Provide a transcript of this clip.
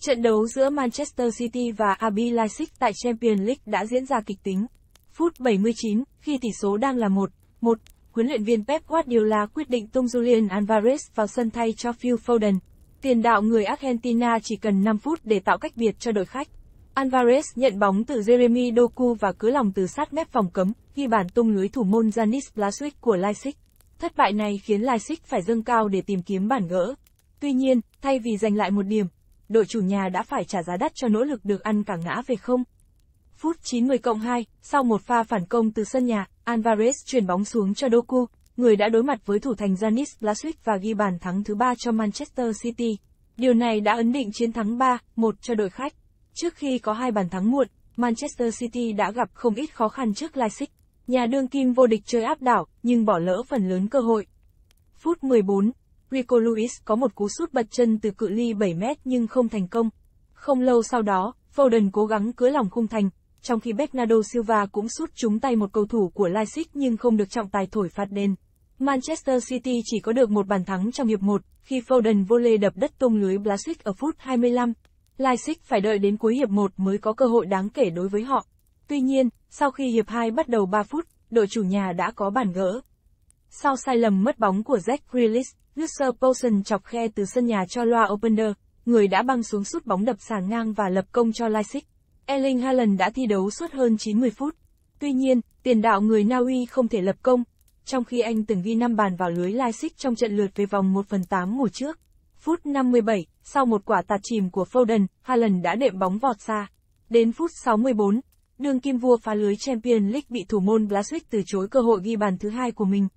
Trận đấu giữa Manchester City và RB Leipzig tại Champions League đã diễn ra kịch tính. Phút 79, khi tỷ số đang là 1-1, huấn luyện viên Pep Guardiola quyết định tung Julian Alvarez vào sân thay cho Phil Foden. Tiền đạo người Argentina chỉ cần 5 phút để tạo cách biệt cho đội khách. Alvarez nhận bóng từ Jeremy Doku và cứ lòng từ sát mép phòng cấm, ghi bàn tung lưới thủ môn Janis Blasic của Leipzig. Thất bại này khiến Leipzig phải dâng cao để tìm kiếm bản gỡ. Tuy nhiên, thay vì giành lại một điểm, đội chủ nhà đã phải trả giá đắt cho nỗ lực được ăn cả ngã về không. Phút 90 cộng 2, sau một pha phản công từ sân nhà, Alvarez chuyển bóng xuống cho Doku, người đã đối mặt với thủ thành Janis Blasic và ghi bàn thắng thứ ba cho Manchester City. Điều này đã ấn định chiến thắng 3-1 cho đội khách. Trước khi có hai bàn thắng muộn, Manchester City đã gặp không ít khó khăn trước Leipzig. Nhà đương kim vô địch chơi áp đảo, nhưng bỏ lỡ phần lớn cơ hội. Phút 14, Rico Lewis có một cú sút bật chân từ cự ly 7 mét nhưng không thành công. Không lâu sau đó, Foden cố gắng cứa lòng khung thành, trong khi Bernardo Silva cũng sút trúng tay một cầu thủ của Leipzig nhưng không được trọng tài thổi phạt đền. Manchester City chỉ có được một bàn thắng trong hiệp 1, khi Foden vô lê đập đất tung lưới Blasic ở phút 25. Leipzig phải đợi đến cuối hiệp 1 mới có cơ hội đáng kể đối với họ. Tuy nhiên, sau khi hiệp 2 bắt đầu 3 phút, đội chủ nhà đã có bàn gỡ. Sau sai lầm mất bóng của Jack Grealish, Luther Poulsen chọc khe từ sân nhà cho loa opener, người đã băng xuống sút bóng đập sàn ngang và lập công cho Leipzig. Erling Haaland đã thi đấu suốt hơn 90 phút. Tuy nhiên, tiền đạo người Na Uy không thể lập công, trong khi anh từng ghi 5 bàn vào lưới Leipzig trong trận lượt về vòng 1 phần 8 mùa trước. Phút 57, sau một quả tạt chìm của Foden, Haaland đã đệm bóng vọt xa. Đến phút 64, đường kim vua phá lưới Champions League bị thủ môn Blaswick từ chối cơ hội ghi bàn thứ hai của mình.